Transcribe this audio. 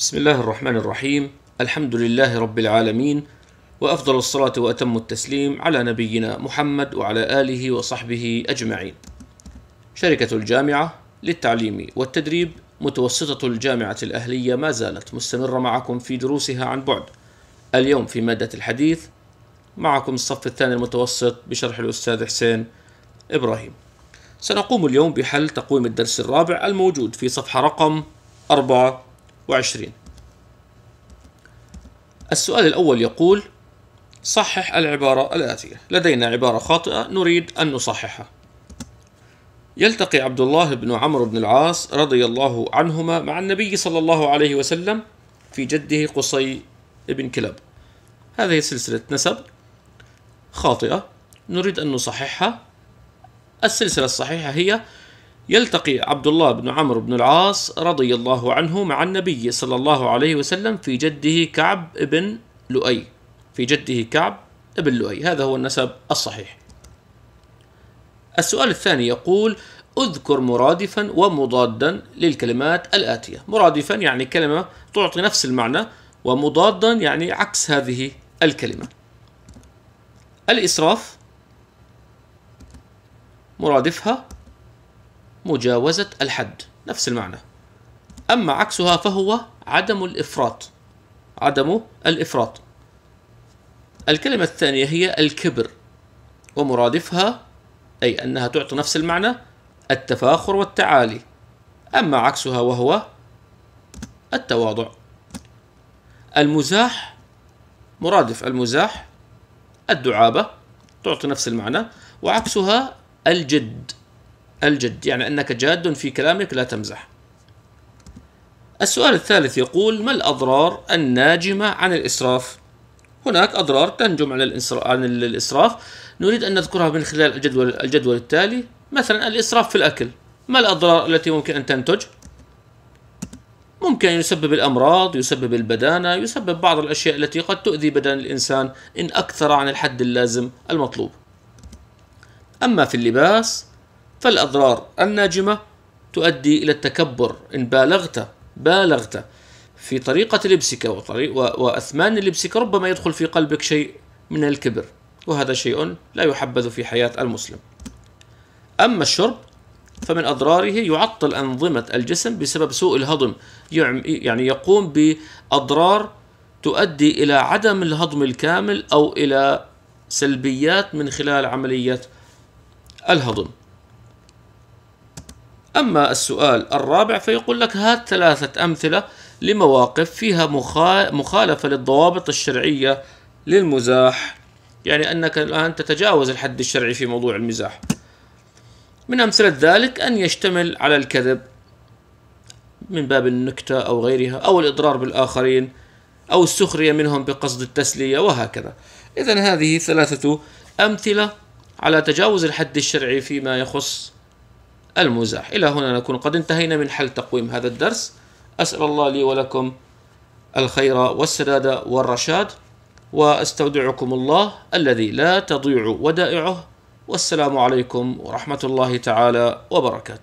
بسم الله الرحمن الرحيم الحمد لله رب العالمين وافضل الصلاه واتم التسليم على نبينا محمد وعلى اله وصحبه اجمعين. شركه الجامعه للتعليم والتدريب متوسطه الجامعه الاهليه ما زالت مستمره معكم في دروسها عن بعد. اليوم في ماده الحديث معكم الصف الثاني المتوسط بشرح الاستاذ حسين ابراهيم. سنقوم اليوم بحل تقويم الدرس الرابع الموجود في صفحه رقم 4 وعشرين السؤال الأول يقول صحح العبارة الآتية لدينا عبارة خاطئة نريد أن نصححها يلتقي عبد الله بن عمرو بن العاص رضي الله عنهما مع النبي صلى الله عليه وسلم في جده قصي بن كلب هذه سلسلة نسب خاطئة نريد أن نصححها السلسلة الصحيحة هي يلتقي عبد الله بن عمرو بن العاص رضي الله عنه مع النبي صلى الله عليه وسلم في جده كعب بن لؤي في جده كعب بن لؤي هذا هو النسب الصحيح السؤال الثاني يقول اذكر مرادفا ومضادا للكلمات الآتية مرادفا يعني كلمة تعطي نفس المعنى ومضادا يعني عكس هذه الكلمة الإسراف مرادفها مجاوزة الحد نفس المعنى أما عكسها فهو عدم الإفراط عدم الإفراط الكلمة الثانية هي الكبر ومرادفها أي أنها تعطي نفس المعنى التفاخر والتعالي أما عكسها وهو التواضع المزاح مرادف المزاح الدعابة تعطي نفس المعنى وعكسها الجد الجد يعني أنك جاد في كلامك لا تمزح السؤال الثالث يقول ما الأضرار الناجمة عن الإسراف هناك أضرار تنجم عن الإسراف نريد أن نذكرها من خلال الجدول, الجدول التالي مثلا الإسراف في الأكل ما الأضرار التي ممكن أن تنتج؟ ممكن يسبب الأمراض يسبب البدانة يسبب بعض الأشياء التي قد تؤذي بدن الإنسان إن أكثر عن الحد اللازم المطلوب أما في اللباس فالأضرار الناجمة تؤدي إلى التكبر إن بالغت بالغت في طريقة لبسك وطريق وأثمان لبسك ربما يدخل في قلبك شيء من الكبر وهذا شيء لا يحبذ في حياة المسلم أما الشرب فمن أضراره يعطل أنظمة الجسم بسبب سوء الهضم يعني يقوم بأضرار تؤدي إلى عدم الهضم الكامل أو إلى سلبيات من خلال عملية الهضم أما السؤال الرابع فيقول لك هات ثلاثة أمثلة لمواقف فيها مخالفة للضوابط الشرعية للمزاح يعني أنك الآن تتجاوز الحد الشرعي في موضوع المزاح من أمثلة ذلك أن يشتمل على الكذب من باب النكتة أو غيرها أو الإضرار بالآخرين أو السخرية منهم بقصد التسلية وهكذا إذا هذه ثلاثة أمثلة على تجاوز الحد الشرعي فيما يخص المزاح إلى هنا نكون قد انتهينا من حل تقويم هذا الدرس أسأل الله لي ولكم الخير والسداد والرشاد واستودعكم الله الذي لا تضيع ودائعه والسلام عليكم ورحمه الله تعالى وبركاته